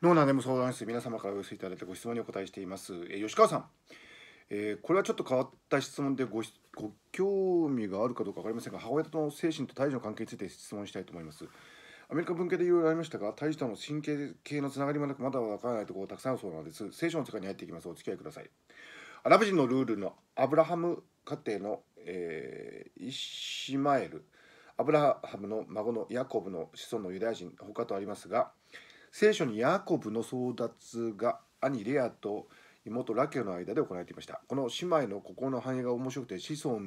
脳内でも相談室皆様からお寄せいただいたご質問にお答えしています、え吉川さん、えー、これはちょっと変わった質問でごご興味があるかどうか分かりませんが母親との精神と胎児の関係について質問したいと思いますアメリカ文系でいろいろありましたが胎児との神経系のつながりもなくまだ分からないところがたくさんあるそうなんです聖書の世界に入っていきますお付き合いくださいアラブ人のルールのアブラハム家庭の、えー、イシマエルアブラハムの孫のヤコブの子孫のユダヤ人他とありますが聖書にヤコブの争奪が兄レアと妹ラケの間で行われていましたこの姉妹のここの繁栄が面白くて子孫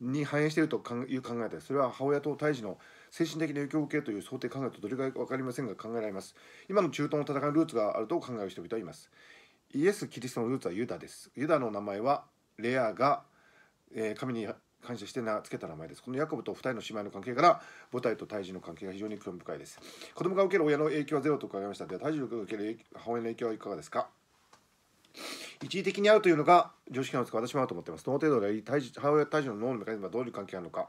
に反映しているという考えでそれは母親と胎児の精神的な影響を受けという想定考えとどれくらいか分かりませんが考えられます今の中東の戦いのルーツがあると考える人々はいますイエス・キリストのルーツはユダですユダの名前はレアが、え神に感謝して名付けた名前です。このヤコブと2人の姉妹の関係から、母体と胎児の関係が非常に興味深いです。子供が受ける親の影響はゼロと伺いました。では、胎児が受ける母親の影響はいかがですか一時的に合うというのが常識なんですか私もうと思ってます。どの程度で胎児母親、胎児の脳のメカニズムはどういう関係があるのか、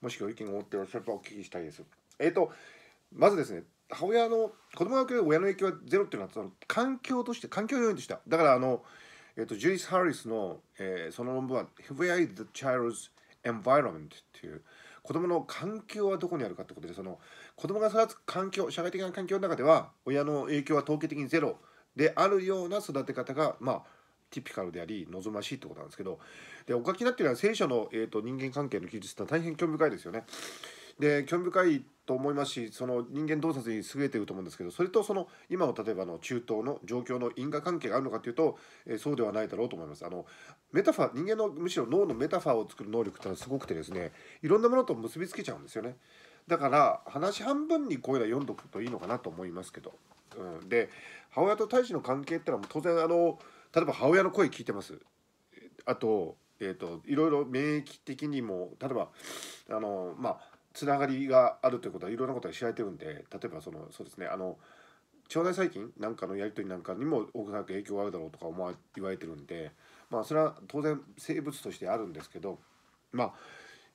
もしくは意見を持っていらっしゃればお聞きしたいです。えっ、ー、と、まずですね、母親の子供が受ける親の影響はゼロっていうのはその環境として環境要因としてだからあの、えーと、とジュリス・ハリスの、えー、その論文は「Where is the child's environment っていう子どもの環境はどこにあるかってことでその子どもが育つ環境社会的な環境の中では親の影響は統計的にゼロであるような育て方がまあティピカルであり望ましいってことなんですけどでお書きになっているのは聖書の、えーと、人間関係の記述って大変興味深いですよね。で興味深いと思いますしその人間洞察に優れていると思うんですけどそれとその今の例えばの中東の状況の因果関係があるのかというと、えー、そうではないだろうと思いますあのメタファー人間のむしろ脳のメタファーを作る能力ってのはすごくてですねいろんなものと結びつけちゃうんですよねだから話半分にこういうのは読んどくといいのかなと思いますけど、うん、で母親と胎児の関係ってのは当然あの例えば母親の声聞いてますあと,、えーといろいろ免疫的にも例えばあのまあつながりがあるということはいろんなことが知られてるんで例えばそのそうですねあの腸内細菌なんかのやり取りなんかにも大きな影響があるだろうとか思わ言われてるんでまあそれは当然生物としてあるんですけどまあ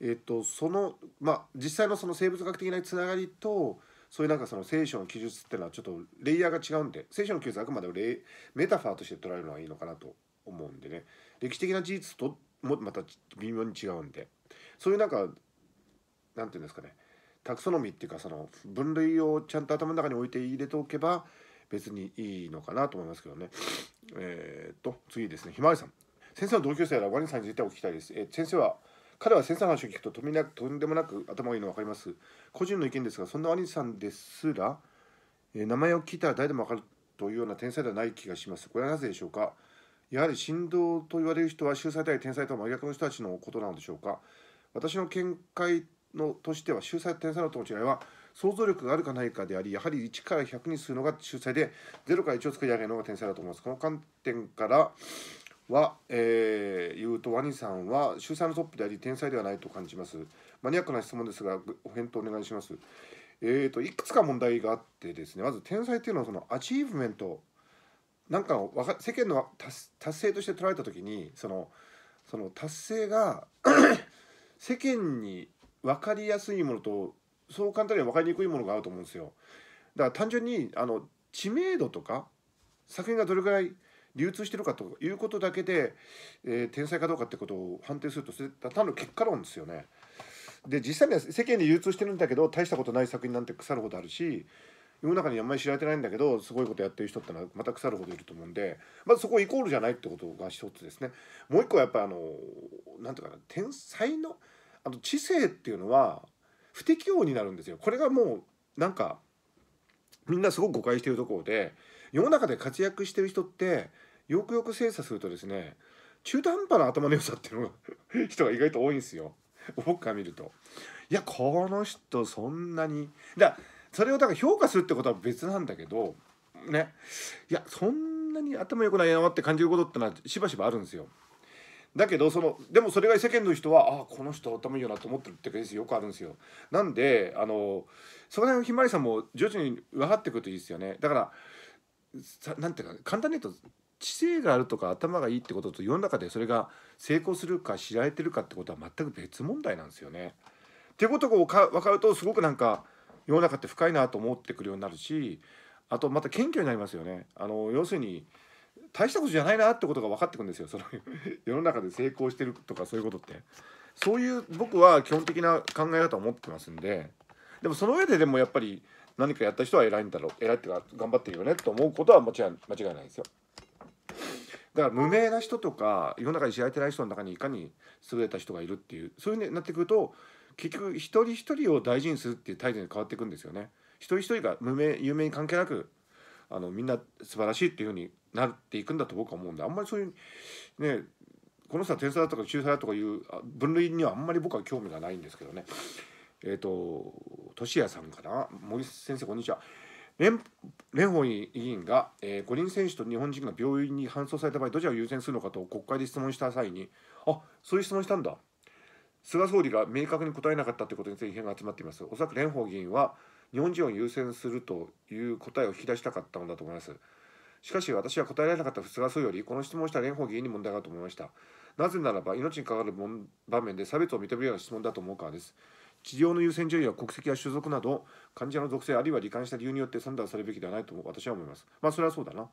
えっとそのまあ実際のその生物学的なつながりとそういうなんかその聖書の記述っていうのはちょっとレイヤーが違うんで聖書の記述はあくまでもレメタファーとして捉えるのはいいのかなと思うんでね歴史的な事実ともまた微妙に違うんでそういうなんか何て言うんですかねタクソノミーっていうかその分類をちゃんと頭の中に置いて入れておけば別にいいのかなと思いますけどねえー、っと次ですねひまわりさん先生の同級生やらワニさんについてお聞きたいです、え先生は彼は先生の話を聞くととんでもなく頭がいいの分かります個人の意見ですがそんなワニさんですら、えー、名前を聞いたら誰でも分かるというような天才ではない気がしますこれはなぜでしょうかやはり振動と言われる人は秀才で天才と真逆の人たちのことなのでしょうか私の見解のとしては秀才と天才のとの違いは想像力があるかないかでありやはり1から100にするのが秀才で0から1を作り上げるのが天才だと思います。この観点からは、えー、言うとワニさんは秀才のトップであり天才ではないと感じますマニアックな質問ですがお返答お願いしますえーと、いくつか問題があってですねまず天才っていうのはそのアチーブメントなんかか世間の達成として捉えた時にそのその達成が 世間に分かりやすいものとそう簡単には分かりにくいものがあると思うんですよだから単純にあの知名度とか作品がどれぐらい流通してるかということだけで、えー、天才かどうかってことを判定するとそれ単の結果論ですよね。で実際には世間で流通してるんだけど大したことない作品なんて腐るほどあるし世の中にあんまり知られてないんだけどすごいことやってる人ってのはまた腐るほどいると思うんでまずそこイコールじゃないってことが一つですね。もう一個はやっぱあの何て言うかな天才のあの知性っていうのは不適応になるんですよこれがもうなんかみんなすごく誤解しているところで世の中で活躍してる人ってよくよく精査するとですね中途半端な頭の良さっていうのが 人が意外と多いんですよ僕から見ると。いやこの人そんなにだそれをだから評価するってことは別なんだけどねいやそんなに頭良くないなって感じることってのはしばしばあるんですよ。だけどそのでもそれが世間の人はああこの人頭いいよなと思ってるってケースよくあるんですよなんであのその辺ひまりさんも徐々に分かってくるといいですよねだから何ていうか簡単に言うと知性があるとか頭がいいってことと世の中でそれが成功するか知られてるかってことは全く別問題なんですよね。っていうことがか分かるとすごくなんか世の中って深いなと思ってくるようになるしあとまた謙虚になりますよね。あの要するに大したことじゃないなってことが分かってくんですよ その世の中で成功してるとかそういうことってそういう僕は基本的な考え方を持ってますんででもその上ででもやっぱり何かやった人は偉いんだろう偉いってか頑張ってるよねと思うことはもちろん間違いないですよだから無名な人とか世の中に知られてない人の中にいかに優れた人がいるっていうそういううになってくると結局一人一人を大事にするっていう態度に変わっていくんですよね一人一人が無名有名に関係なくあのみんな素晴らしいっていうふうになっていくんだと僕は思うんであんまりそういうねこの人は天才だとか秀才だとかいう分類にはあんまり僕は興味がないんですけどねえっ、ー、と俊也さんかな森先生こんにちは。連連邦委員が、えー、五輪選手と日本人が病院に搬送された場合どちらを優先するのかと国会で質問した際にあそういう質問したんだ菅総理が明確に答えなかったということについて批判が集まっていますおそらく蓮舫議員は日本人を優先するという答えを引き出したかったのだと思いますしかし私は答えられなかった菅総理よりこの質問した蓮舫議員に問題があると思いましたなぜならば命に関わる場面で差別を認めるような質問だと思うからです治療の優先順位は国籍や種族など患者の属性あるいは罹患した理由によって判断されるべきではないと私は思いますまあそれはそうだな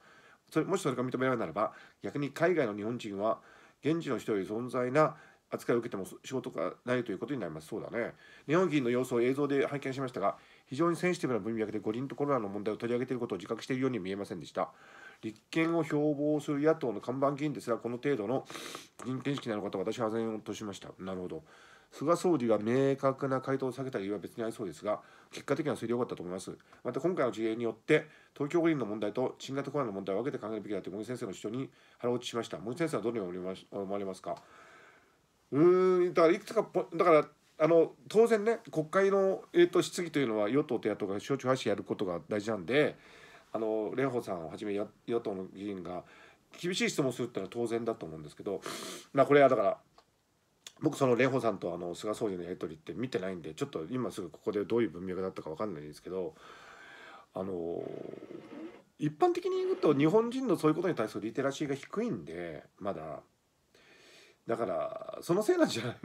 それもしそれが認められるならば逆に海外の日本人は現地の人より存在な扱いを受けても仕事がないということになりますそうだね日本議員の様子を映像で拝見しましたが非常にセンシティブな文脈で五輪とコロナの問題を取り上げていることを自覚しているように見えませんでした立憲を標榜する野党の看板議員ですらこの程度の人権意識なのかと私は然としましたなるほど菅総理が明確な回答を避けた理由は別にありそうですが結果的にはそれで良かったと思いますまた今回の事例によって東京五輪の問題と新型コロナの問題を分けて考えるべきだという森先生の主張に腹落ちしました森先生はどのように思われますかうーんだからいくつかだからあの当然ね国会の、えーと、質疑というのは与党と野党が省庁派手やることが大事なんであの蓮舫さんをはじめ与党の議員が厳しい質問するっていうのは当然だと思うんですけど、まあ、これはだから僕その蓮舫さんとあの菅総理のやり取りって見てないんでちょっと今すぐここでどういう文脈だったか分かんないんですけどあの一般的に言うと日本人のそういうことに対するリテラシーが低いんでまだだからそのせいなんじゃない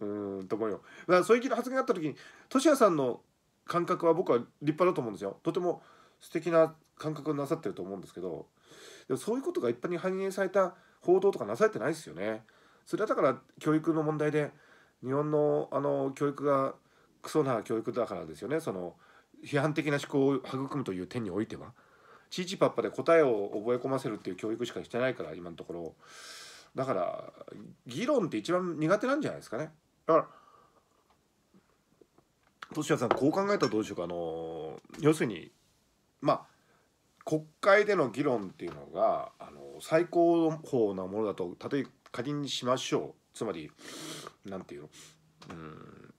うんと思うよだからそういう発言があった時に俊哉さんの感覚は僕は立派だと思うんですよとても素敵な感覚をなさってると思うんですけどでもそういうことが一般に反映された報道とかなされてないですよね。それはだから教育の問題で日本のあの教育がクソな教育だからですよねその批判的な思考を育むという点においては。ちいちパっぱで答えを覚え込ませるっていう教育しかしてないから今のところだから議論って一番苦手なんじゃないですかねだからとしやさんこう考えたらどうでしょうかあの要するにまあ国会での議論っていうのがあの最高峰なものだと例え仮にしましょうつまり何て言うのうん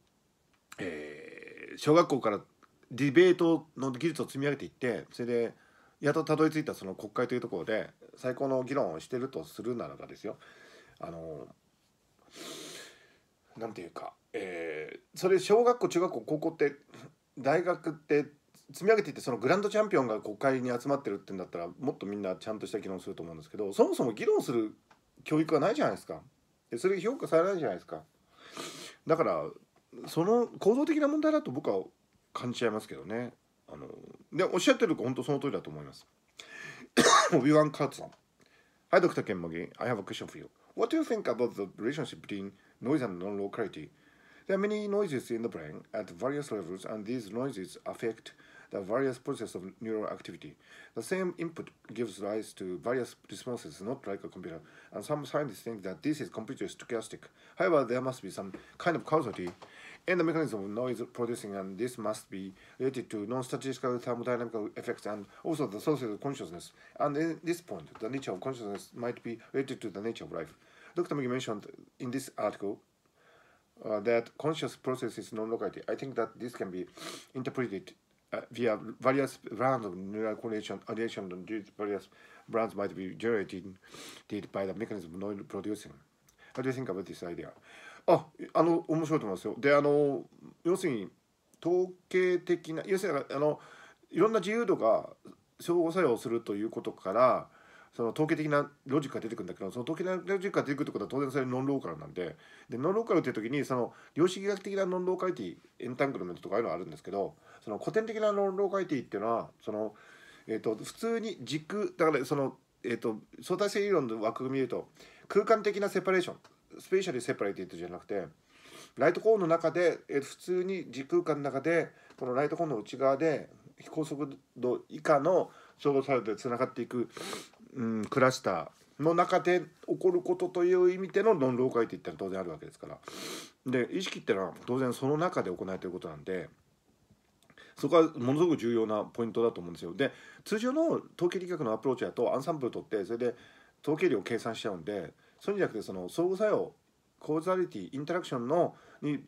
えー、小学校からディベートの技術を積み上げていってそれでやっとたどり着いたその国会というところで最高の議論をしてるとするならばですよあのなんていうか、えー、それ小学校中学校高校って大学って積み上げていってそのグランドチャンピオンが国会に集まってるってんだったらもっとみんなちゃんとした議論すると思うんですけどそもそも議論する教育はないじゃないですかでそれ評価されないじゃないですかだからその構造的な問題だと僕は感じちゃいますけどねあのでおっしゃってる本当その通りだと思いますオビワン・カーツさん Hi Dr. Ken Mogi I have a question for you What do you think about the relationship between noise and non-locality? There are many noises in the brain at various levels and these noises affect the various processes of neural activity. The same input gives rise to various responses, not like a computer, and some scientists think that this is completely stochastic. However, there must be some kind of causality in the mechanism of noise producing, and this must be related to non-statistical thermodynamical effects and also the sources of consciousness. And in this point, the nature of consciousness might be related to the nature of life. Dr. McGee mentioned in this article uh, that conscious process is non locality I think that this can be interpreted uh, via various r a n d s of neurocorrelation addition and various brands might be generated by the mechanism of noise producing. How do you think about this idea? あ、あの、面白いと思いますよ。で、あの、要するに、統計的な、要するに、あの、いろんな自由度が相互作用するということから、その統計的なロジックが出てくるんだけどその統計的なロジックが出てくるってことは当然それノンローカルなんででノンローカルっていう時にその量子力学的なノンローカリティエンタングルメントとかあいうのはあるんですけどその古典的なノンローカリティっていうのはその、えーと、普通に軸だからその、えーと、相対性理論の枠組みで言うと空間的なセパレーションスペシャルセパレーティッドじゃなくてライトコーンの中で、えー、普通に時空間の中でこのライトコーンの内側で非高速度以下の相互作用でつながっていくうん、クラスターの中で起こることという意味での論老会といったら当然あるわけですからで意識ってのは当然その中で行われてることなんでそこはものすごく重要なポイントだと思うんですよで通常の統計理学のアプローチだとアンサンプル取ってそれで統計量を計算しちゃうんでそういうんじゃなくてその相互作用コーザリティインタラクションのに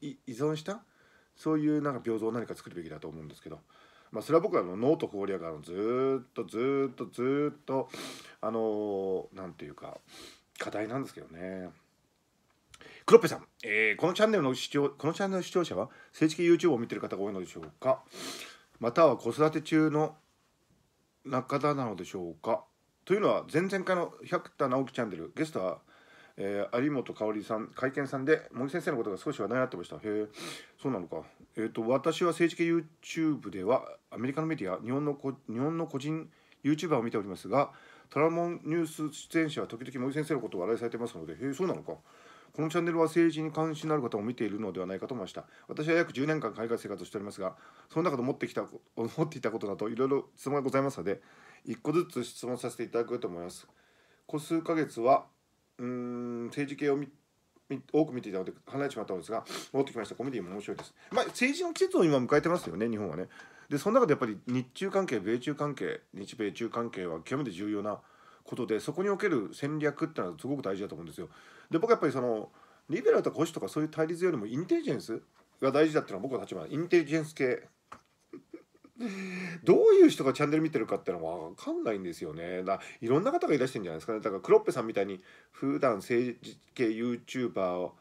依存したそういうなんか平等を何か作るべきだと思うんですけど。まあ、それは僕はあの脳と氷屋からずっとずっとずっとあの何ていうか課題なんですけどね。クロッペさん、えー、このチャンネルの視聴このチャンネルの視聴者は正式 YouTube を見てる方が多いのでしょうかまたは子育て中の中田なのでしょうかというのは前々回の百田直樹チャンネルゲストは、えー、有本香さん会見さんで茂木先生のことが少し話題になってましたへえそうなのかえーと、私は政治系 YouTube ではアメリカのメディア日本のこ日本の個人 YouTuber を見ておりますがトラモンニュース出演者は時々森先生のことを笑いされてますのでへえそうなのかこのチャンネルは政治に関心のある方も見ているのではないかと思いました私は約10年間海外生活をしておりますがその中で持ってきた思っていたことなどいろいろ質問がございますので1個ずつ質問させていただくと思います個数ヶ月はうん政治系を見て多く見ていたので離れてしまったのですが戻ってきましたコメディも面白いです、まあ、政治の季節を今迎えてますよね日本はねでその中でやっぱり日中関係米中関係日米中関係は極めて重要なことでそこにおける戦略っていうのはすごく大事だと思うんですよで僕はやっぱりそのリベラルとか保守とかそういう対立よりもインテリジェンスが大事だっていうのは僕の立場インテリジェンス系どういう人がチャンネル見てるかっていうのは分かんないんですよねだいろんな方がいらしてるんじゃないですかねだからクロッペさんみたいに普段政治系 YouTuber を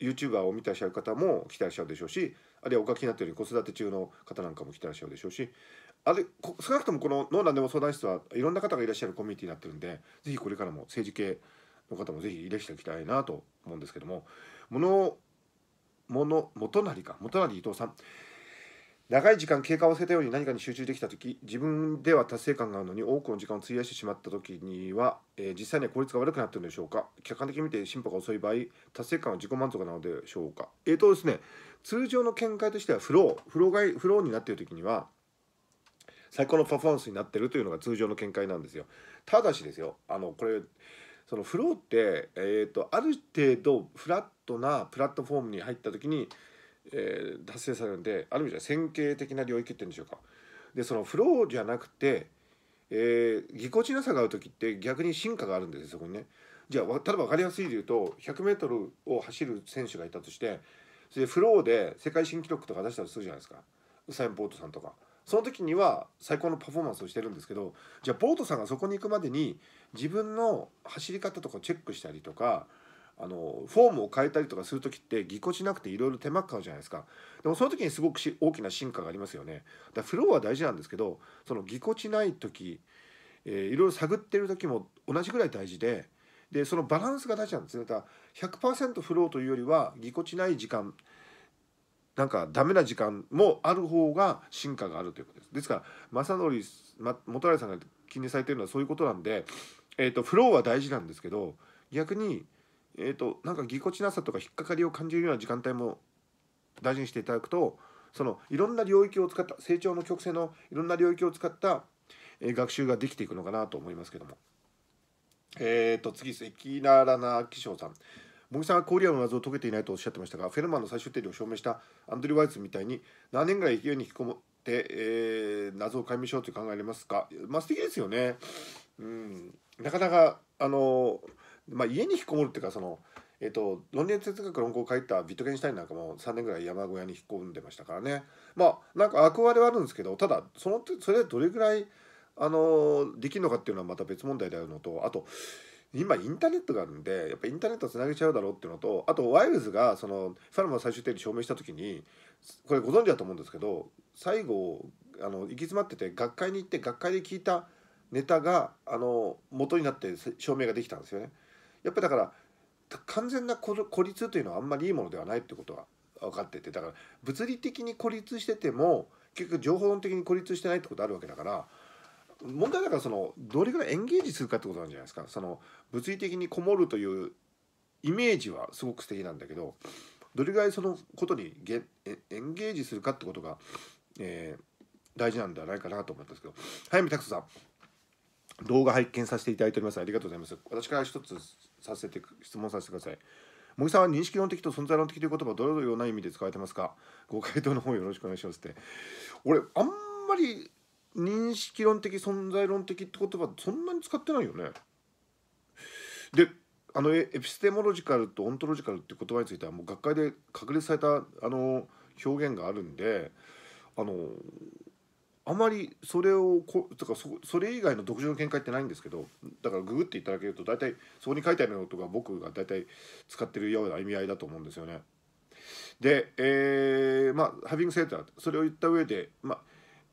YouTuber を見てらっしゃる方も来てらっしゃるでしょうしあるいはお書きになっている子育て中の方なんかも来てらっしゃるでしょうしあれ少なくともこの「ノーなんでも相談室」はいろんな方がいらっしゃるコミュニティになってるんで是非これからも政治系の方も是非いらしていきたいなと思うんですけどもものもの元成か元成伊藤さん長い時間経過をせたように何かに集中できた時自分では達成感があるのに多くの時間を費やしてしまった時には、えー、実際には効率が悪くなってるんでしょうか客観的に見て進歩が遅い場合達成感は自己満足なのでしょうかえっ、ー、とですね通常の見解としてはフローフローがフローになっている時には最高のパフォーマンスになってるというのが通常の見解なんですよただしですよあのこれそのフローって、えーとある程度フラットなプラットフォームに入った時にえー、達成されるんである意味じゃ線形的な領域って言うんでしょうか。でそのフローじゃなくて、えー、ぎこちなさがある時って逆に進化があるんですよそこにね。じゃあ例えば分かりやすいで言うと 100m を走る選手がいたとしてそれでフローで世界新記録とか出したりするじゃないですかウサイン・ボートさんとか。その時には最高のパフォーマンスをしてるんですけどじゃあボートさんがそこに行くまでに自分の走り方とかチェックしたりとかあのフォームを変えたりとかする時ってぎこちなくていろいろ手間かかるじゃないですかでもその時にすごくし大きな進化がありますよねだフローは大事なんですけどそのぎこちない時いろいろ探ってる時も同じぐらい大事ででそのバランスが大事なんですねだから100%フローというよりはぎこちない時間なんかダメな時間もある方が進化があるということですですから正則、ま、元成さんが気にされてるのはそういうことなんで、えーと、とフローは大事なんですけど逆にえーと、なんかぎこちなさとか引っかかりを感じるような時間帯も大事にしていただくとそのいろんな領域を使った成長の曲線のいろんな領域を使った、えー、学習ができていくのかなと思いますけども。えーと、次、次関ならな気象さん。茂木さんは氷山の謎を解けていないとおっしゃってましたがフェルマンの最終定理を証明したアンドリュー・ワイツみたいに何年ぐらい勢いに引きこもって、えー、謎を解明しようと考えられますかまあ素敵ですよね。うん、なかなかあのーまあ、家に引きこもるっていうかその、えっと、論理哲学論考を書いたビットゲンシュタインなんかも3年ぐらい山小屋に引っ込んでましたからねまあなんか憧れはあるんですけどただそのそれはどれぐらいあのできるのかっていうのはまた別問題であるのとあと今インターネットがあるんでやっぱインターネットつなげちゃうだろうっていうのとあとワイルズがそのファルマの最終定理証明した時にこれご存知だと思うんですけど最後あの行き詰まってて学会に行って学会で聞いたネタがあの元になって証明ができたんですよね。やっぱだから完全な孤立というのはあんまりいいものではないってことは分かっててだから物理的に孤立してても結局情報論的に孤立してないってことあるわけだから問題だからそのどれぐらいエンゲージするかってことなんじゃないですかその物理的にこもるというイメージはすごく素敵なんだけどどれぐらいそのことにゲエンゲージするかってことが、えー、大事なんではないかなと思ったんですけど早見拓人さん動画拝見させていただいておりますありがとうございます私から一つさせて質問させてください茂木さんは認識論的と存在論的という言葉どのような意味で使われてますかご回答の方よろしくお願いしますって俺あんまり認識論的存在論的って言葉そんなに使ってないよねであのエピステモロジカルとオントロジカルって言葉についてはもう学会で確立されたあの表現があるんであのあまりそれをことかそれ以外の独自の見解ってないんですけどだからググっていただけると大体そこに書いてあるのとか僕が大体使ってるような意味合いだと思うんですよね。で、えー、まあハビングセンターそれを言った上で、まあ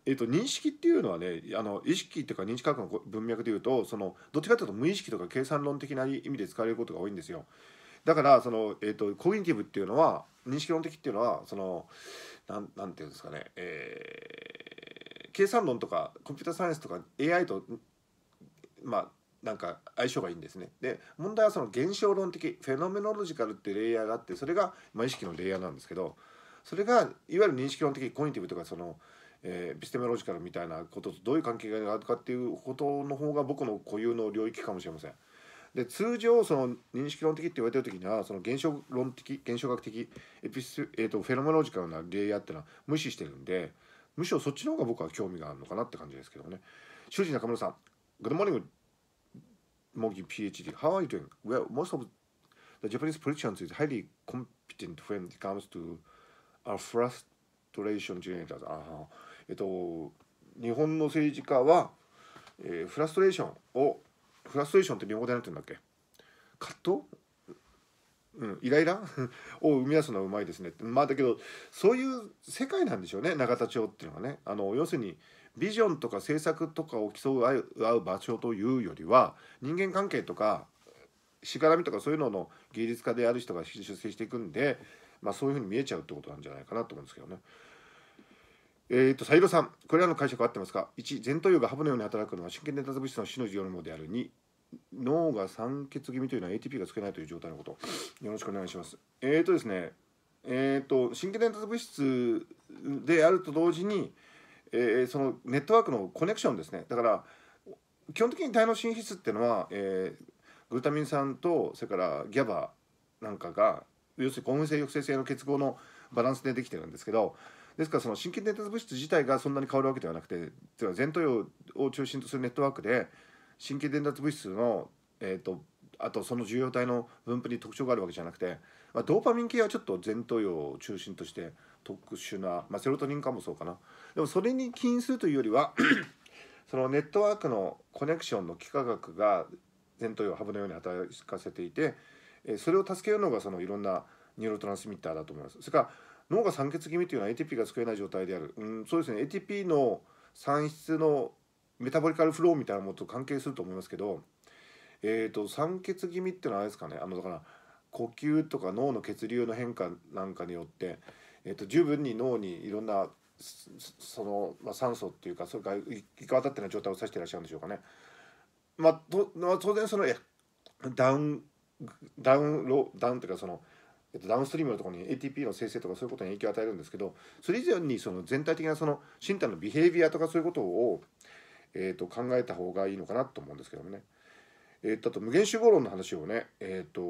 えと、認識っていうのはねあの意識っていうか認知科学の文脈でいうとそのどっちかというと無意識とか計算論的な意味で使われることが多いんですよ。だからその、えーと、とコグニティブっていうのは認識論的っていうのはそのなんなんていうんですかね、えー計算論とかコンピューターサイエンスとか AI とまあなんか相性がいいんですね。で問題はその現象論的フェノメノロジカルっていうレイヤーがあってそれが、まあ、意識のレイヤーなんですけどそれがいわゆる認識論的コニティブとかその、えー、ビステメロジカルみたいなこととどういう関係があるかっていうことの方が僕の固有の領域かもしれません。で通常その認識論的って言われてる時にはその現象論的現象学的エピス、えーと、フェノメノロジカルなレイヤーっていうのは無視してるんで。むしろそっちの方が僕は興味があるのかなって感じですけどもね修士中村さん Good morning モギ PhD How are you doing? Well most of the Japanese politicians is highly competent when it comes to our frustration generators あえっと日本の政治家は、えー、フラストレーションをフラストレーションって日本語で何て言うんだっけ葛藤うん、イライラを生み出すのはうまいですねまあだけどそういう世界なんでしょうね永田町っていうのはねあの要するにビジョンとか政策とかを競う合う場所というよりは人間関係とかしがらみとかそういうのの芸術家である人が出世していくんで、まあ、そういうふうに見えちゃうってことなんじゃないかなと思うんですけどね。えーと、と藤さんこれらの解釈合ってますか1前頭葉がハブのように働くのは神経伝達物質の死の需要のものである2脳が酸欠気味というのは ATP がつけないという状態のことよろしくお願いしますえっ、ー、とですねえっ、ー、と神経伝達物質であると同時に、えー、そのネットワークのコネクションですねだから基本的に体の秘質っていうのは、えー、グルタミン酸とそれからギャバなんかが要するに興奮性抑制性の結合のバランスでできてるんですけどですからその神経伝達物質自体がそんなに変わるわけではなくて全頭葉を中心とするネットワークで神経伝達物質の、えーと、あとその受容体の分布に特徴があるわけじゃなくて、まあ、ドーパミン系はちょっと前頭葉を中心として特殊な、まあ、セロトニンかもそうかなでもそれに起因するというよりは そのネットワークのコネクションの幾何学が前頭葉をハブのように働かせていてそれを助けるのがそのいろんなニューロトランスミッターだと思います。それから脳が酸欠気味というのは ATP が作れない状態である、うん、そうですね ATP の産出のメタボリカルフローみたいなものと関係すると思いますけど、えーと、酸欠気味っていうのはあれですかねあのだから呼吸とか脳の血流の変化なんかによって、えーと、十分に脳にいろんなその、まあ、酸素っていうかそれから行き渡ってな状態を指してらっしゃるんでしょうかね。まあ、と当然そのダウンダウンロダウンというかその、えっと、ダウンストリームのところに ATP の生成とかそういうことに影響を与えるんですけどそれ以上にその全体的なその身体のビヘイビアとかそういうことをえーと、考えた方がいいのかなと思うんですけどもね。えーと、と無限守護論の話をね、えーと、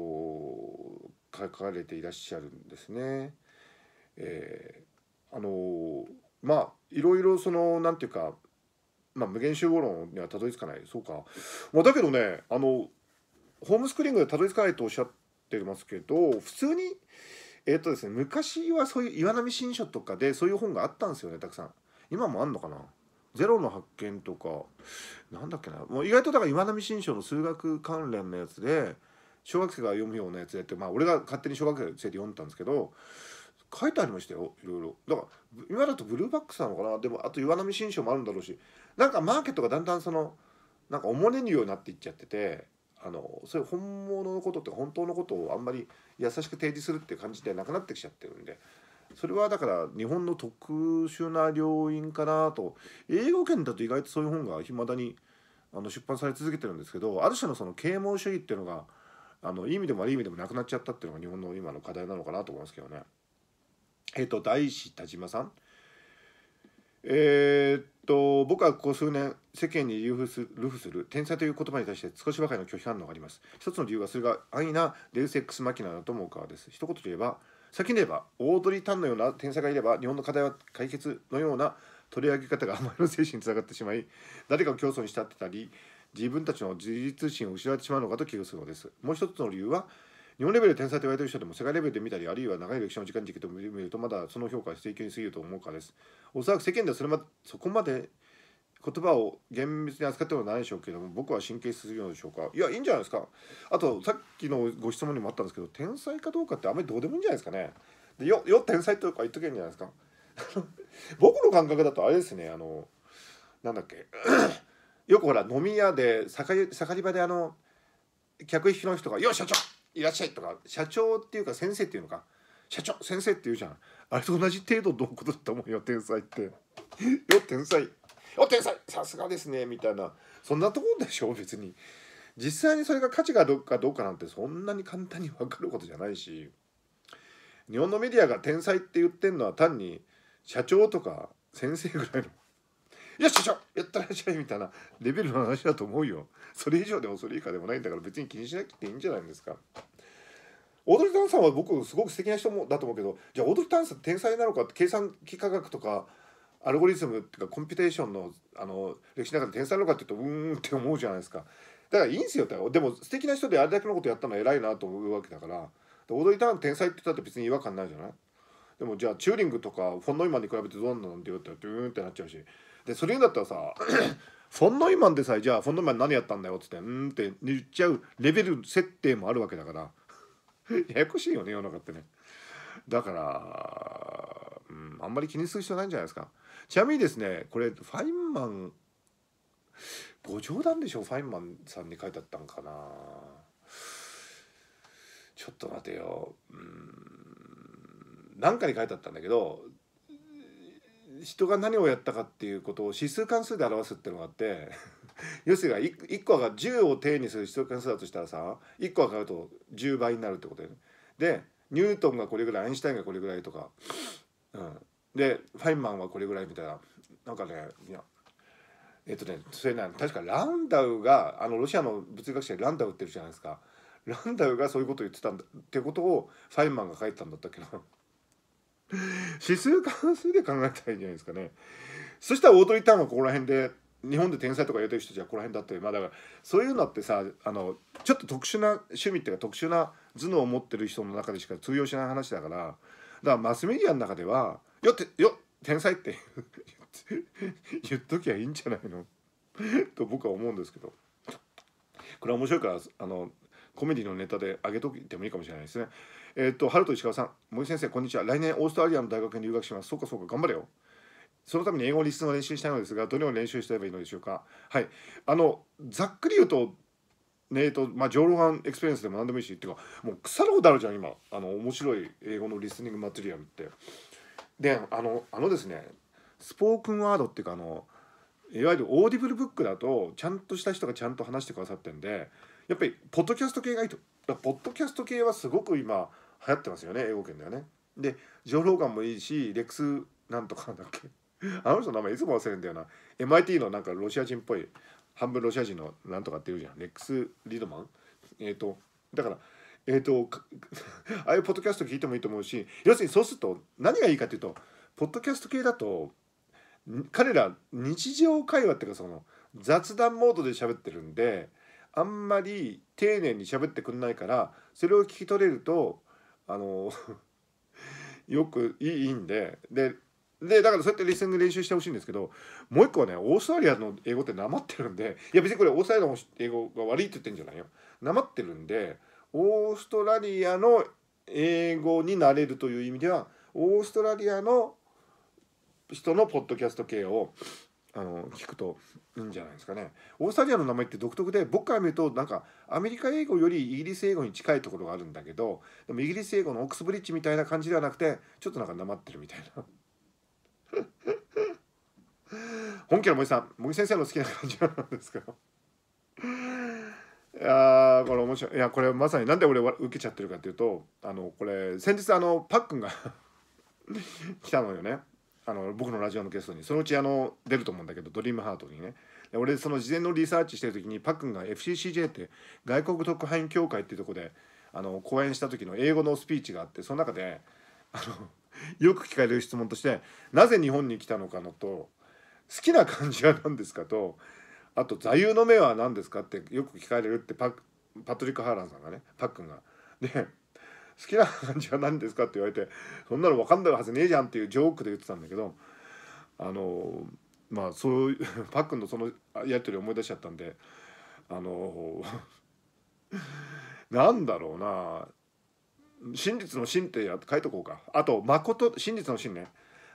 書かれていらっしゃるんですね。えー、あのー、まあいろいろその何て言うか、まあ、無限守護論にはたどり着かないそうか、まあ、だけどねあのホームスクリーングでたどり着かないとおっしゃってますけど普通に、えーとですね、昔はそういう岩波新書とかでそういう本があったんですよねたくさん。今もあんのかなゼロの発見とかなんだっけなもう意外とだから今波新書の数学関連のやつで小学生が読むようなやつやってまあ俺が勝手に小学生で読んでたんですけど書いてありましたよいろいろだから今だとブルーバックスなのかなでもあと岩波新書もあるんだろうしなんかマーケットがだんだんそのなんかおもねるようになっていっちゃっててあのそういう本物のことって本当のことをあんまり優しく提示するって感じでなくなってきちゃってるんでそれはだから日本の特殊な病院かなと英語圏だと意外とそういう本がいまだにあの出版され続けてるんですけどある種のその啓蒙主義っていうのがあのいい意味でも悪い意味でもなくなっちゃったっていうのが日本の今の課題なのかなと思いますけどね。えっ、と大師田島さん。えー、っと僕はここ数年世間に流布する天才という言葉に対して少しばかりの拒否反応があります。一つの理由はそれが安易なデウス・エックス・マキナだと思うからです。一言で言えば先に言えば大鳥丹のような天才がいれば日本の課題は解決のような取り上げ方があまりの精神につながってしまい誰かを競争に慕ってたり自分たちの自立心を失ってしまうのかと危惧するのですもう一つの理由は日本レベルで天才と言われている人でも世界レベルで見たりあるいは長い歴史の時間軸で見るとまだその評価は正求に過ぎると思うからですおそらく世間ではそれまそこまで言葉を厳密に扱ってもないでしょうけども僕は神経質すぎるのでしょうかいやいいんじゃないですかあとさっきのご質問にもあったんですけど天才かどうかってあんまりどうでもいいんじゃないですかねでよよ天才とか言っとけんじゃないですか 僕の感覚だとあれですねあのなんだっけ よくほら飲み屋で盛り場であの客引きの人が「よ社長いらっしゃい」とか社長っていうか先生っていうのか社長先生って言うじゃんあれと同じ程度のことだと思うよ天才って よ天才お天才さすがですねみたいなそんなところでしょ別に実際にそれが価値がどうかどうかなんてそんなに簡単に分かることじゃないし日本のメディアが天才って言ってんのは単に社長とか先生ぐらいの「よし社長やったらしゃい」みたいなレベルの話だと思うよそれ以上でもそれ以下でもないんだから別に気にしなくていいんじゃないですかオードリー・タンさんは僕すごく素敵な人もだと思うけどじゃあオードリー・タンさん天才なのかって計算機科学とかアルゴリズムっていうかコンピューテーションのあの歴史の中で天才なのかっていうとうんって思うじゃないですかだからいいんですよってでも素敵な人であれだけのことやったのは偉いなと思うわけだから踊りたン天才って言ったって別に違和感ないじゃないでもじゃあチューリングとかフォン・ノイマンに比べてどうなんて言ったらドゥーンってなっちゃうしでそれ言うんだったらさ フォン・ノイマンでさえじゃあフォン・ノイマン何やったんだよっつってうんって言っちゃうレベル設定もあるわけだから ややこしいよね世の中ってねだから、うん、あんまり気にする必要ないんじゃないですかちなみにですねこれファインマンご冗談でしょファインマンさんに書いてあったんかなちょっと待てようんなんかに書いてあったんだけど人が何をやったかっていうことを指数関数で表すっていうのがあって要するに 1, 1個が10を定にする指数関数だとしたらさ1個上がると10倍になるってことだよね。でニュートンがこれぐらいアインシュタインがこれぐらいとか、うん、でファインマンはこれぐらいみたいななんかねいやえっとねそれね確かランダウがあのロシアの物理学者ランダウってるじゃないですかランダウがそういうこと言ってたんだってことをファインマンが書いてたんだったっけな指数関数で考えたらいいんじゃないですかねそしたらオートリターンはここら辺で日本で天才とか言うてる人じゃここら辺だってまあだからそういうのってさあのちょっと特殊な趣味っていうか特殊な頭脳を持ってる人の中でしか通用しない話だからだからマスメディアの中ではよってよ天才って 言っときゃいいんじゃないの と僕は思うんですけどこれは面白いからあのコメディのネタで上げといてもいいかもしれないですねえー、っと春と石川さん森先生こんにちは来年オーストラリアの大学に留学しますそうかそうか頑張れよそのために英語リスンを練習したいのですがどのように練習すればいいのでしょうかはいあのざっくり言うとねえとまあ、ジョーロハンエクスペリエンスでも何でもいいしっていうかもう腐るほどあるじゃん今あの面白い英語のリスニングマテリアルってであのあのですねスポークンワードっていうかあのいわゆるオーディブルブックだとちゃんとした人がちゃんと話してくださってんでやっぱりポッドキャスト系がいいとポッドキャスト系はすごく今流行ってますよね英語圏ではねでジョー・ローガンもいいしレックスなんとかなんだっけあの人の名前いつも忘れるんだよな MIT のなんかロシア人っぽい半分ロシア人のなんとかっていうじゃんレックス・リードマンえっ、ー、とだからえーと、ああいうポッドキャスト聞いてもいいと思うし要するにそうすると何がいいかっていうとポッドキャスト系だと彼ら日常会話っていうかその雑談モードで喋ってるんであんまり丁寧に喋ってくんないからそれを聞き取れるとあの よくいいんでででだからそうやってリスニング練習してほしいんですけどもう一個はねオーストラリアの英語ってなまってるんでいや別にこれオーストラリアの英語が悪いって言ってんじゃないよなまってるんでオーストラリアの英語になれるという意味ではオーストラリアの人のポッドキャスト系をあの聞くといいんじゃないですかね。オーストラリアの名前って独特で僕から見るとなんかアメリカ英語よりイギリス英語に近いところがあるんだけどでもイギリス英語のオックスブリッジみたいな感じではなくてちょっとなんかなまってるみたいな。本家の森さん森先生の好きな感じなんですかいやこれ面白いいやこれまさになんで俺受けちゃってるかっていうとあのこれ先日あのパックンが 来たのよねあの僕のラジオのゲストにそのうちあの出ると思うんだけどドリームハートにね俺その事前のリサーチしてる時にパックンが FCCJ って外国特派員協会っていうとこであの講演した時の英語のスピーチがあってその中であのよく聞かれる質問として「なぜ日本に来たのか」のと「好きな感じは何ですか?」と「あと座右の銘は何ですかってよく聞かれるってパパトリック・ハーランさんがねパックンが。で好きな感じは何ですかって言われてそんなの分かんないはずねえじゃんっていうジョークで言ってたんだけどあのまあそういう パックンのそのやり取り思い出しちゃったんであの なんだろうな真実の真ってや書いとこうかあと誠真実の真ね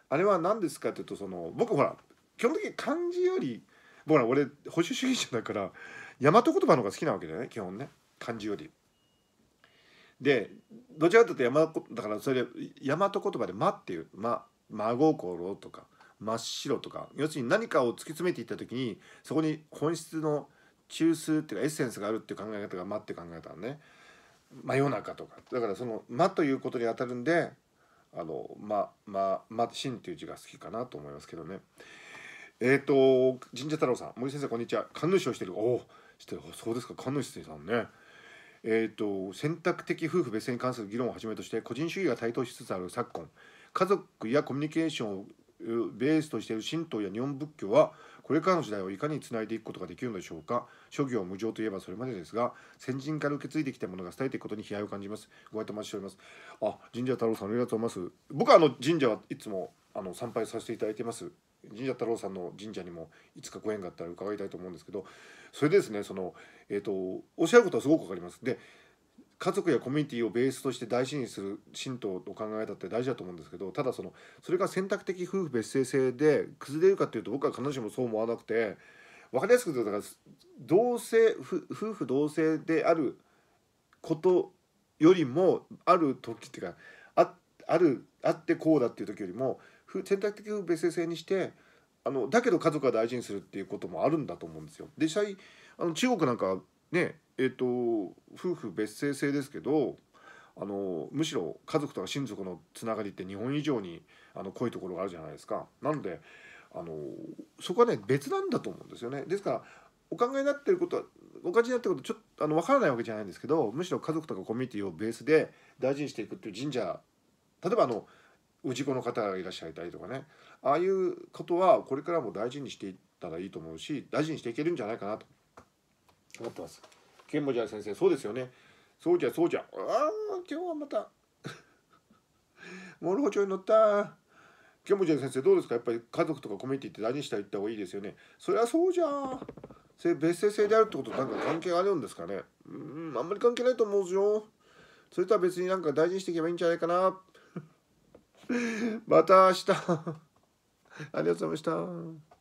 あれは何ですかっていうとその僕ほら基本的に漢字より僕ら俺保守主義者だから大和言葉の方が好きなわけだよね基本ね漢字より。でどちらかというと大和だからそれ大和言葉で「ま」っていう「ま」「真心」とか「真っ白」とか要するに何かを突き詰めていった時にそこに本質の中枢っていうかエッセンスがあるっていう考え方が「ま」って考えたのね真夜中とかだからその「ま」ということにあたるんであの「ま」「ま」「ま」「真」っていう字が好きかなと思いますけどね。えっ、ー、と神社太郎さん森先生こんにちは神主をしてるおおしてそうですか神主さんねえっ、ー、と選択的夫婦別姓に関する議論をはじめとして個人主義が台頭しつつある昨今家族やコミュニケーションをベースとしている神道や日本仏教はこれからの時代をいかにつないでいくことができるのでしょうか諸行無常といえばそれまでですが先人から受け継いできたものが伝えていくことに悲哀を感じますご愛と待ちしておりますあ神社太郎さんありがとうございます僕はあの神社はいつもあの参拝させていただいてます神社太郎さんの神社にもいつかご縁があったら伺いたいと思うんですけどそれでですねその、えーと、おっしゃることはすごく分かります。で家族やコミュニティをベースとして大事にする神道の考えだって大事だと思うんですけどただそのそれが選択的夫婦別姓制で崩れるかっていうと僕は必ずしもそう思わなくて分かりやすく言うとだから同性夫婦同性であることよりもある時っていうかああるあってこうだっていう時よりも選択的夫別姓制にしてあのだけど家族は大事にするっていうこともあるんだと思うんですよ。で実際あの中国なんかねえっ、ー、と夫婦別姓制ですけどあのむしろ家族とか親族のつながりって日本以上にあの濃いところがあるじゃないですか。なのであのそこはね別なんだと思うんですよね。ですからお考えになってることはお感じになってることちょっとあの分からないわけじゃないんですけどむしろ家族とかコミュニティをベースで大事にしていくっていう神社例えばあの氏子の方がいらっしゃいたりとかねああいうことはこれからも大事にしていったらいいと思うし大事にしていけるんじゃないかなと思ってます。ケンボジャ先生そうですよねそうじゃそうじゃあ今日はまた モルホチに乗ったケンボジャ先生どうですかやっぱり家族とかコミュニティって大事にしていった方がいいですよねそりゃそうじゃそれ別姓制であるってことなんか関係あるんですかねうんあんまり関係ないと思うですよ。それとは別になんか大事にしていけばいいんじゃないかなまた明日 ありがとうございました。